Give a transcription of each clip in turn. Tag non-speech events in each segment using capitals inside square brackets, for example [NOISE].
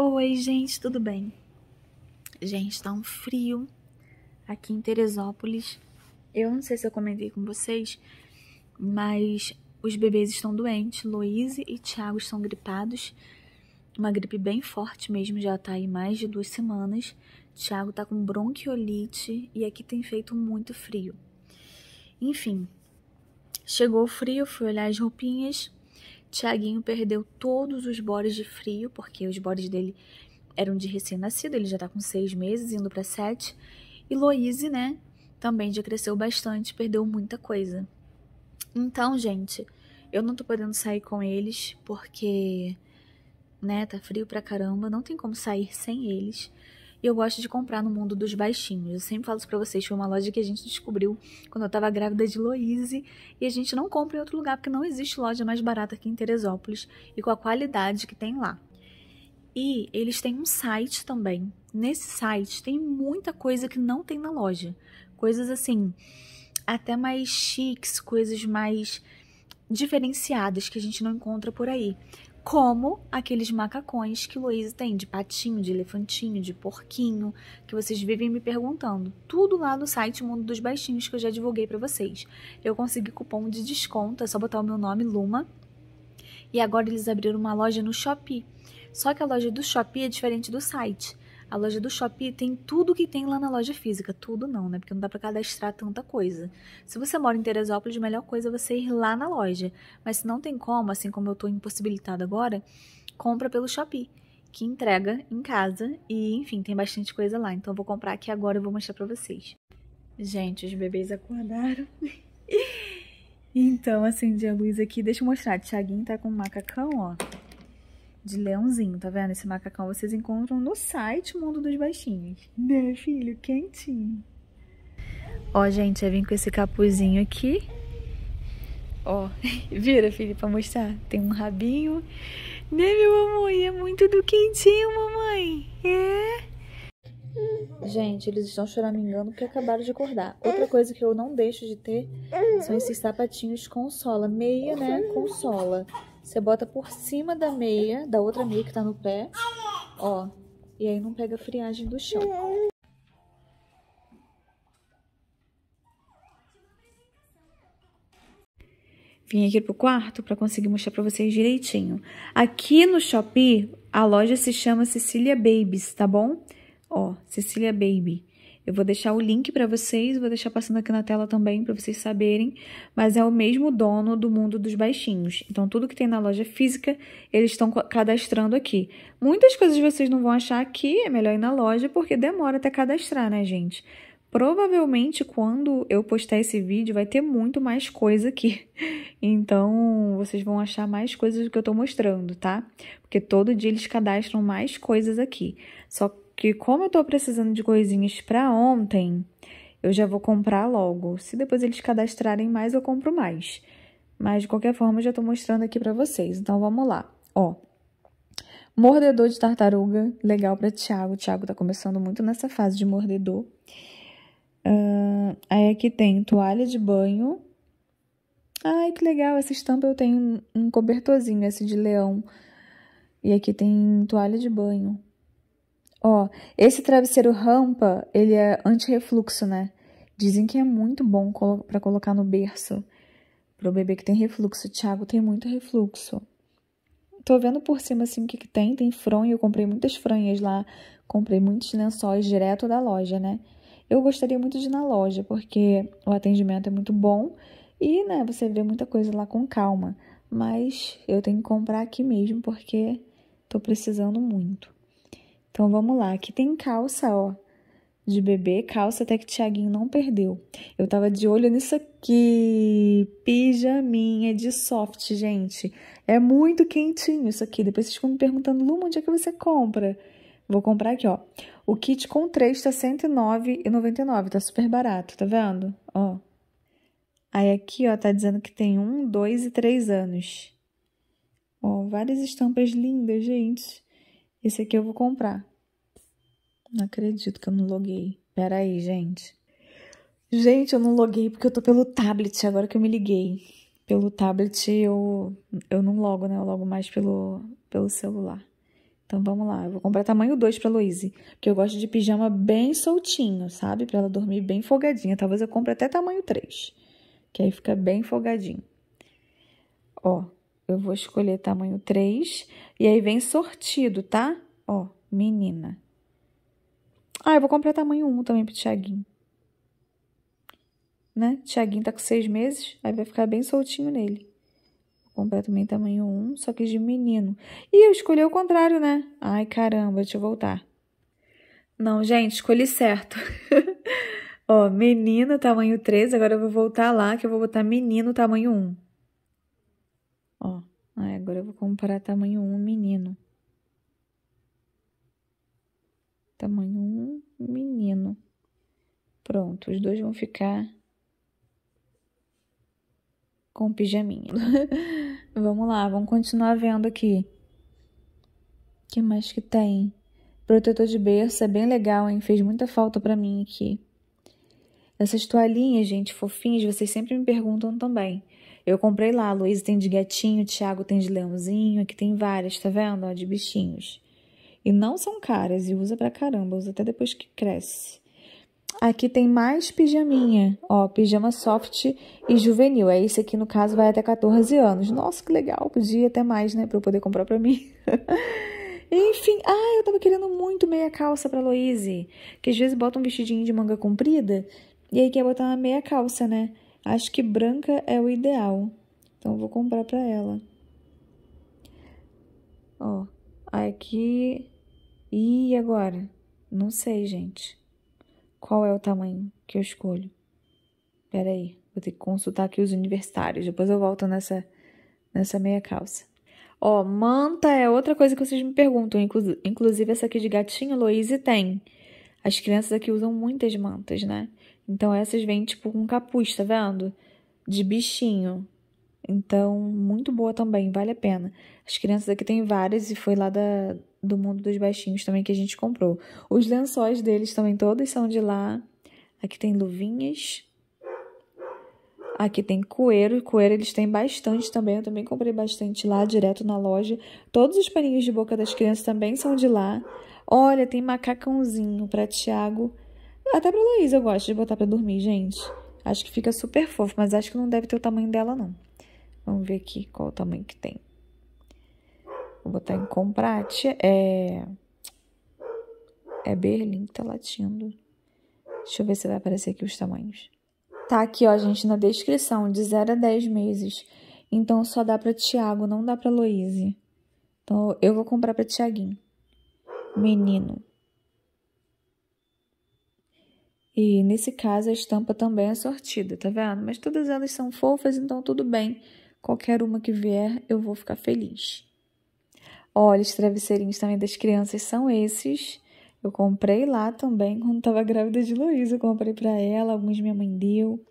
Oi, gente, tudo bem? Gente, tá um frio aqui em Teresópolis. Eu não sei se eu comentei com vocês, mas os bebês estão doentes. Louise e Thiago estão gripados. Uma gripe bem forte mesmo, já tá aí mais de duas semanas. Thiago tá com bronquiolite e aqui tem feito muito frio. Enfim, chegou o frio, fui olhar as roupinhas, Tiaguinho perdeu todos os bodes de frio, porque os bodes dele eram de recém-nascido, ele já tá com seis meses, indo para sete. E Loise, né, também já cresceu bastante, perdeu muita coisa. Então, gente, eu não tô podendo sair com eles, porque, né, tá frio pra caramba, não tem como sair sem eles. E eu gosto de comprar no mundo dos baixinhos. Eu sempre falo isso pra vocês, foi uma loja que a gente descobriu quando eu tava grávida de Loise. E a gente não compra em outro lugar, porque não existe loja mais barata aqui em Teresópolis e com a qualidade que tem lá. E eles têm um site também. Nesse site tem muita coisa que não tem na loja. Coisas assim, até mais chiques, coisas mais diferenciadas que a gente não encontra por aí como aqueles macacões que Luísa tem de patinho, de elefantinho, de porquinho, que vocês vivem me perguntando. Tudo lá no site Mundo dos Baixinhos que eu já divulguei para vocês. Eu consegui cupom de desconto, é só botar o meu nome Luma. E agora eles abriram uma loja no Shopee. Só que a loja do Shopee é diferente do site. A loja do Shopee tem tudo que tem lá na loja física. Tudo não, né? Porque não dá pra cadastrar tanta coisa. Se você mora em Teresópolis, a melhor coisa é você ir lá na loja. Mas se não tem como, assim como eu tô impossibilitada agora, compra pelo Shopee, que entrega em casa. E, enfim, tem bastante coisa lá. Então eu vou comprar aqui agora e vou mostrar pra vocês. Gente, os bebês acordaram. [LAUGHS] então, acendi a luz aqui. Deixa eu mostrar. Tiaguinho tá com um macacão, ó de leãozinho, tá vendo? Esse macacão vocês encontram no site Mundo dos Baixinhos. Né, filho? Quentinho. Ó, gente, eu vim com esse capuzinho aqui. Ó, [LAUGHS] vira, filho, pra mostrar. Tem um rabinho. Né, meu amor? E é muito do quentinho, mamãe. É... Gente, eles estão choramingando porque acabaram de acordar. Outra coisa que eu não deixo de ter são esses sapatinhos com sola. Meia, né? Com sola. Você bota por cima da meia, da outra meia que tá no pé, ó. E aí não pega a friagem do chão. Vim aqui pro quarto para conseguir mostrar para vocês direitinho. Aqui no Shopee, a loja se chama Cecília Babies, tá bom? Ó, Cecília Baby. Eu vou deixar o link para vocês, vou deixar passando aqui na tela também para vocês saberem, mas é o mesmo dono do Mundo dos Baixinhos. Então tudo que tem na loja física, eles estão cadastrando aqui. Muitas coisas vocês não vão achar aqui, é melhor ir na loja porque demora até cadastrar, né, gente? Provavelmente quando eu postar esse vídeo vai ter muito mais coisa aqui. [LAUGHS] Então vocês vão achar mais coisas do que eu tô mostrando, tá? Porque todo dia eles cadastram mais coisas aqui. Só que como eu tô precisando de coisinhas para ontem, eu já vou comprar logo. Se depois eles cadastrarem mais, eu compro mais. Mas de qualquer forma, eu já tô mostrando aqui para vocês. Então vamos lá. Ó. Mordedor de tartaruga, legal para Thiago. O Thiago tá começando muito nessa fase de mordedor. Uh, aí aqui tem toalha de banho. Ai, que legal, essa estampa eu tenho um cobertorzinho, esse de leão. E aqui tem toalha de banho. Ó, oh, esse travesseiro rampa, ele é anti-refluxo, né? Dizem que é muito bom colo para colocar no berço. Pro bebê que tem refluxo. Tiago tem muito refluxo. Tô vendo por cima, assim, o que, que tem. Tem fronha. Eu comprei muitas fronhas lá. Comprei muitos lençóis direto da loja, né? Eu gostaria muito de ir na loja, porque o atendimento é muito bom. E, né, você vê muita coisa lá com calma. Mas eu tenho que comprar aqui mesmo, porque tô precisando muito. Então vamos lá, aqui tem calça, ó, de bebê, calça até que Tiaguinho não perdeu. Eu tava de olho nisso aqui, pijaminha de soft, gente. É muito quentinho isso aqui, depois vocês ficam me perguntando, Luma, onde é que você compra? Vou comprar aqui, ó. O kit com três tá R$ tá super barato, tá vendo? Ó. Aí aqui, ó, tá dizendo que tem um, dois e três anos. Ó, várias estampas lindas, gente. Esse aqui eu vou comprar. Não acredito que eu não loguei. Pera aí, gente. Gente, eu não loguei porque eu tô pelo tablet agora que eu me liguei. Pelo tablet eu, eu não logo, né? Eu logo mais pelo, pelo celular. Então vamos lá, eu vou comprar tamanho 2 pra Louise, porque eu gosto de pijama bem soltinho, sabe? Pra ela dormir bem folgadinha. Talvez eu compre até tamanho 3, que aí fica bem folgadinho. Ó, eu vou escolher tamanho 3. E aí vem sortido, tá? Ó, menina. Ah, eu vou comprar tamanho 1 também pro Tiaguinho. Né? Tiaguinho tá com 6 meses, aí vai ficar bem soltinho nele. Vou comprar também tamanho 1, só que de menino. E eu escolhi o contrário, né? Ai, caramba, deixa eu voltar. Não, gente, escolhi certo. [LAUGHS] Ó, menino tamanho 3, agora eu vou voltar lá que eu vou botar menino tamanho 1 agora eu vou comprar tamanho 1 menino. Tamanho 1 menino. Pronto, os dois vão ficar com pijaminha. [LAUGHS] vamos lá, vamos continuar vendo aqui. O que mais que tem? Protetor de berço é bem legal, hein? Fez muita falta para mim aqui. Essas toalhinhas, gente, fofinhas, vocês sempre me perguntam também. Eu comprei lá, a Luísa tem de gatinho, o Thiago tem de leãozinho, aqui tem várias, tá vendo? Ó, de bichinhos. E não são caras, e usa pra caramba, usa até depois que cresce. Aqui tem mais pijaminha, ó, pijama soft e juvenil. É esse aqui, no caso, vai até 14 anos. Nossa, que legal, podia até mais, né, pra eu poder comprar pra mim. [LAUGHS] Enfim, ah, eu tava querendo muito meia calça pra Loise, que às vezes bota um vestidinho de manga comprida e aí quer botar uma meia calça, né? Acho que branca é o ideal. Então vou comprar para ela. Ó, aqui e agora? Não sei, gente. Qual é o tamanho que eu escolho? Peraí, aí, vou ter que consultar aqui os universitários. Depois eu volto nessa nessa meia calça. Ó, manta é outra coisa que vocês me perguntam. Inclu inclusive essa aqui de gatinho, Loise tem. As crianças aqui usam muitas mantas, né? Então essas vêm tipo com capuz, tá vendo? De bichinho. Então, muito boa também, vale a pena. As crianças aqui têm várias e foi lá da, do mundo dos baixinhos também que a gente comprou. Os lençóis deles também todos são de lá. Aqui tem luvinhas. Aqui tem coeiro. Coeiro eles têm bastante também. Eu também comprei bastante lá, direto na loja. Todos os paninhos de boca das crianças também são de lá. Olha, tem macacãozinho para Tiago até pra Luísa eu gosto de botar pra dormir, gente. Acho que fica super fofo, mas acho que não deve ter o tamanho dela, não. Vamos ver aqui qual o tamanho que tem. Vou botar em comprar. É... é Berlim que tá latindo. Deixa eu ver se vai aparecer aqui os tamanhos. Tá aqui, ó, gente, na descrição, de 0 a 10 meses. Então só dá pra Tiago, não dá pra Luísa. Então eu vou comprar pra Tiaguinho. Menino. E nesse caso a estampa também é sortida, tá vendo? Mas todas elas são fofas, então tudo bem. Qualquer uma que vier, eu vou ficar feliz. Olha, os travesseirinhos também das crianças são esses. Eu comprei lá também quando estava grávida de Luísa. Eu comprei para ela, alguns minha mãe deu.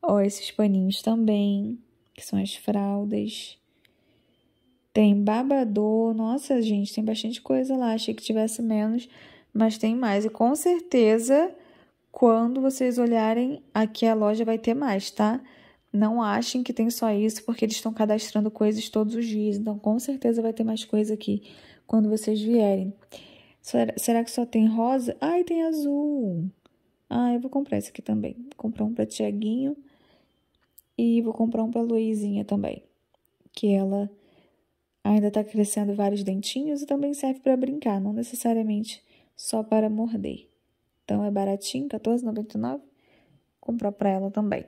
Ó, esses paninhos também, que são as fraldas. Tem babador. Nossa, gente, tem bastante coisa lá. Achei que tivesse menos, mas tem mais. E com certeza quando vocês olharem aqui a loja vai ter mais, tá? Não achem que tem só isso, porque eles estão cadastrando coisas todos os dias. Então, com certeza vai ter mais coisa aqui quando vocês vierem. Será que só tem rosa? Ai, tem azul. Ah, eu vou comprar esse aqui também. Vou comprar um para Tiaguinho e vou comprar um para Luizinha também, que ela ainda está crescendo vários dentinhos e também serve para brincar, não necessariamente só para morder. Então é baratinho, R$14,99. Comprar pra ela também.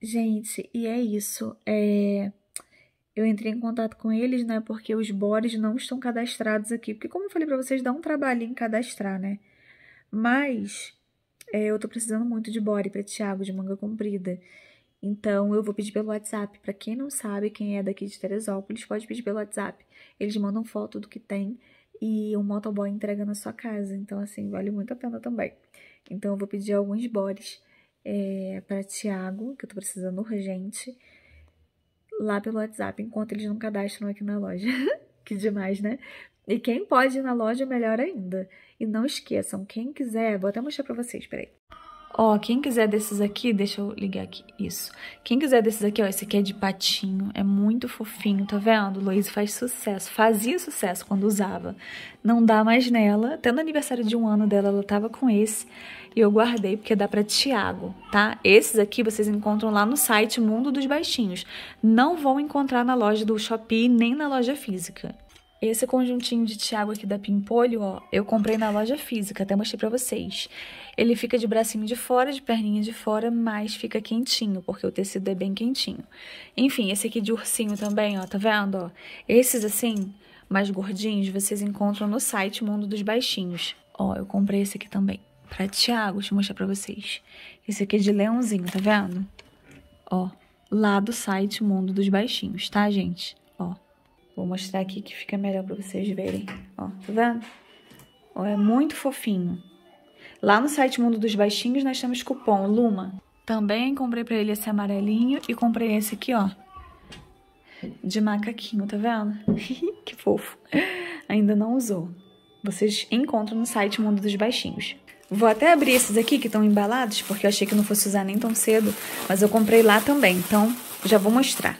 Gente, e é isso. É... Eu entrei em contato com eles, né? Porque os bores não estão cadastrados aqui. Porque, como eu falei pra vocês, dá um trabalhinho em cadastrar, né? Mas é, eu tô precisando muito de bore pra Thiago, de manga comprida. Então eu vou pedir pelo WhatsApp. Para quem não sabe, quem é daqui de Teresópolis, pode pedir pelo WhatsApp. Eles mandam foto do que tem e um motoboy entrega na sua casa. Então, assim, vale muito a pena também. Então, eu vou pedir alguns bores é, eh, para Tiago, que eu tô precisando urgente, lá pelo WhatsApp, enquanto eles não cadastram aqui na loja. [LAUGHS] que demais, né? E quem pode ir na loja, melhor ainda. E não esqueçam, quem quiser, vou até mostrar para vocês, peraí. Ó, quem quiser desses aqui, deixa eu ligar aqui, isso. Quem quiser desses aqui, ó, esse aqui é de patinho, é muito fofinho, tá vendo? Luísa faz sucesso, fazia sucesso quando usava. Não dá mais nela, até no aniversário de um ano dela, ela tava com esse, e eu guardei, porque dá pra Tiago, tá? Esses aqui vocês encontram lá no site Mundo dos Baixinhos. Não vão encontrar na loja do Shopee, nem na loja física. Esse conjuntinho de Tiago aqui da Pimpolho, ó, eu comprei na loja física, até mostrei pra vocês. Ele fica de bracinho de fora, de perninha de fora, mas fica quentinho, porque o tecido é bem quentinho. Enfim, esse aqui de ursinho também, ó, tá vendo, ó? Esses assim, mais gordinhos, vocês encontram no site Mundo dos Baixinhos. Ó, eu comprei esse aqui também, pra Tiago, deixa eu mostrar pra vocês. Esse aqui é de leãozinho, tá vendo? Ó, lá do site Mundo dos Baixinhos, tá, gente? Vou mostrar aqui que fica melhor pra vocês verem. Ó, tá vendo? Ó, é muito fofinho. Lá no site Mundo dos Baixinhos nós temos cupom LUMA. Também comprei pra ele esse amarelinho e comprei esse aqui, ó. De macaquinho, tá vendo? [LAUGHS] que fofo. Ainda não usou. Vocês encontram no site Mundo dos Baixinhos. Vou até abrir esses aqui que estão embalados, porque eu achei que não fosse usar nem tão cedo, mas eu comprei lá também, então já vou mostrar.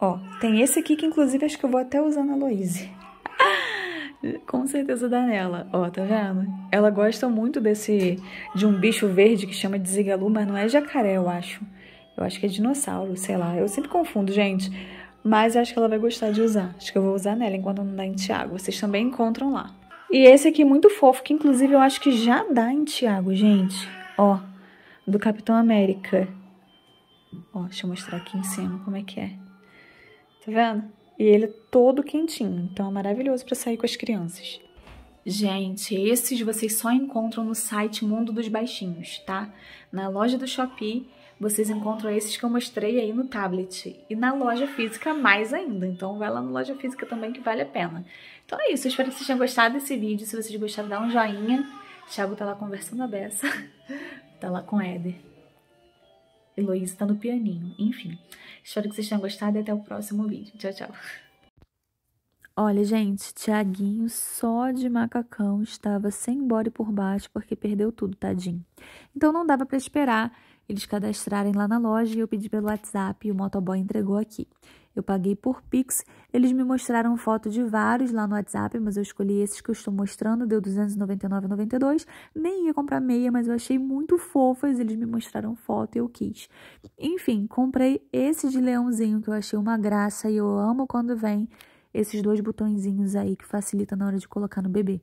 Ó, tem esse aqui que inclusive acho que eu vou até usar na Loise. [LAUGHS] Com certeza dá nela. Ó, tá vendo? Ela gosta muito desse de um bicho verde que chama de zigalu, mas não é jacaré, eu acho. Eu acho que é dinossauro, sei lá. Eu sempre confundo, gente. Mas acho que ela vai gostar de usar. Acho que eu vou usar nela enquanto não dá em Tiago. Vocês também encontram lá. E esse aqui é muito fofo, que inclusive eu acho que já dá em Tiago, gente. Ó, do Capitão América. Ó, deixa eu mostrar aqui em cima como é que é. Tá vendo? E ele é todo quentinho, então é maravilhoso para sair com as crianças. Gente, esses vocês só encontram no site Mundo dos Baixinhos, tá? Na loja do Shopee, vocês encontram esses que eu mostrei aí no tablet. E na loja física, mais ainda. Então, vai lá na loja física também, que vale a pena. Então é isso, eu espero que vocês tenham gostado desse vídeo. Se vocês gostaram, dá um joinha. O Thiago tá lá conversando a beça. [LAUGHS] tá lá com o Éder. Heloísa tá no pianinho. Enfim, espero que vocês tenham gostado e até o próximo vídeo. Tchau, tchau. Olha, gente, Tiaguinho só de macacão estava sem body por baixo porque perdeu tudo, tadinho. Então não dava para esperar eles cadastrarem lá na loja e eu pedi pelo WhatsApp e o motoboy entregou aqui. Eu paguei por Pix. Eles me mostraram foto de vários lá no WhatsApp, mas eu escolhi esses que eu estou mostrando, deu 299,92. Nem ia comprar meia, mas eu achei muito fofas, eles me mostraram foto e eu quis. Enfim, comprei esse de leãozinho que eu achei uma graça e eu amo quando vem esses dois botõezinhos aí que facilita na hora de colocar no bebê.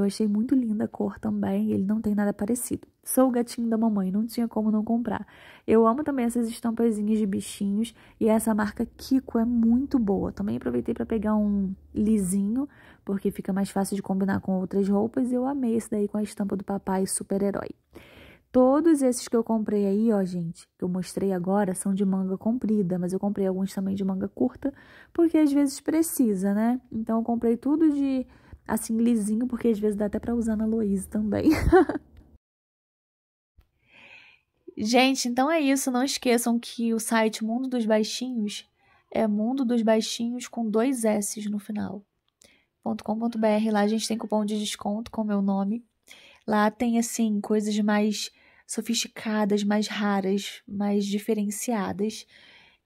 Eu achei muito linda a cor também, ele não tem nada parecido. Sou o gatinho da mamãe, não tinha como não comprar. Eu amo também essas estampazinhas de bichinhos e essa marca Kiko é muito boa. Também aproveitei para pegar um lisinho, porque fica mais fácil de combinar com outras roupas e eu amei esse daí com a estampa do papai super-herói. Todos esses que eu comprei aí, ó, gente, que eu mostrei agora, são de manga comprida, mas eu comprei alguns também de manga curta, porque às vezes precisa, né? Então eu comprei tudo de assim lisinho, porque às vezes dá até para usar na Louise também. [LAUGHS] Gente, então é isso. Não esqueçam que o site Mundo dos Baixinhos é Mundo dos Baixinhos com dois S no final. .com.br. Lá a gente tem cupom de desconto com meu nome. Lá tem, assim, coisas mais sofisticadas, mais raras, mais diferenciadas.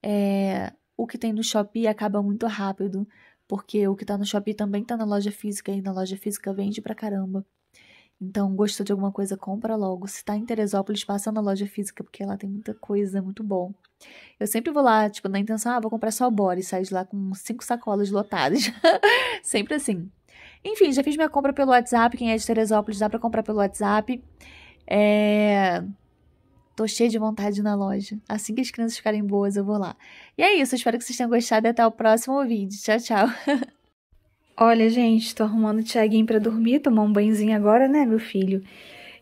É, o que tem no Shopee acaba muito rápido porque o que tá no Shopee também tá na loja física e na loja física vende pra caramba. Então, gostou de alguma coisa, compra logo. Se tá em Teresópolis, passa na loja física, porque lá tem muita coisa, é muito bom. Eu sempre vou lá, tipo, na intenção, ah, vou comprar só o sai e de lá com cinco sacolas lotadas. [LAUGHS] sempre assim. Enfim, já fiz minha compra pelo WhatsApp. Quem é de Teresópolis dá pra comprar pelo WhatsApp. É. Tô cheia de vontade na loja. Assim que as crianças ficarem boas, eu vou lá. E é isso, espero que vocês tenham gostado e até o próximo vídeo. Tchau, tchau. [LAUGHS] Olha, gente, tô arrumando o Thiaguinho pra dormir, tomar um banhozinho agora, né, meu filho?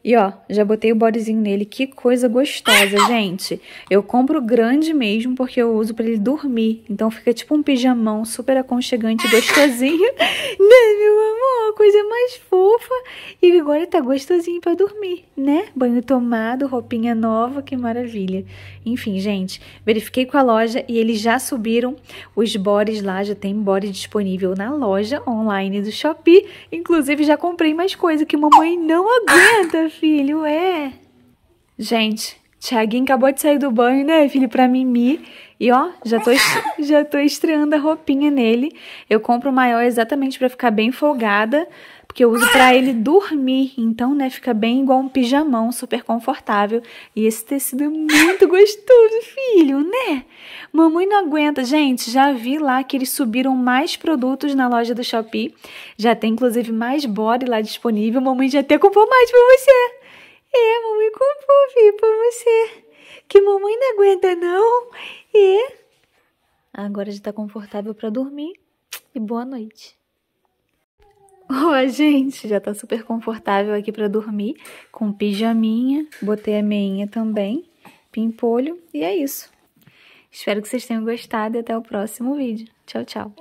E ó, já botei o bodezinho nele, que coisa gostosa, [LAUGHS] gente. Eu compro grande mesmo, porque eu uso pra ele dormir. Então fica tipo um pijamão super aconchegante, gostosinho. [LAUGHS] né, meu amor? Coisa mais fofa. E agora tá gostosinho pra dormir, né? Banho tomado, roupinha nova, que maravilha. Enfim, gente, verifiquei com a loja e eles já subiram os bores lá, já tem body disponível na loja online do Shopee. Inclusive já comprei mais coisa que mamãe não [LAUGHS] aguenta, filho, é. Gente, Tiaguinho acabou de sair do banho, né, filho, pra mimir. E ó, já tô, [LAUGHS] já tô estreando a roupinha nele. Eu compro o maior exatamente para ficar bem folgada, porque eu uso para ele dormir, então, né, fica bem igual um pijamão, super confortável. E esse tecido é muito gostoso, filho, né? Mamãe não aguenta, gente, já vi lá que eles subiram mais produtos na loja do Shopee. Já tem inclusive mais body lá disponível. Mamãe já até comprou mais para você. É, mamãe comprou, filho, para você. Que mamãe não aguenta não. E é. Agora já tá confortável para dormir. E boa noite. Oh, gente, já tá super confortável aqui para dormir, com pijaminha, botei a meinha também, pimpolho, e é isso. Espero que vocês tenham gostado e até o próximo vídeo. Tchau, tchau.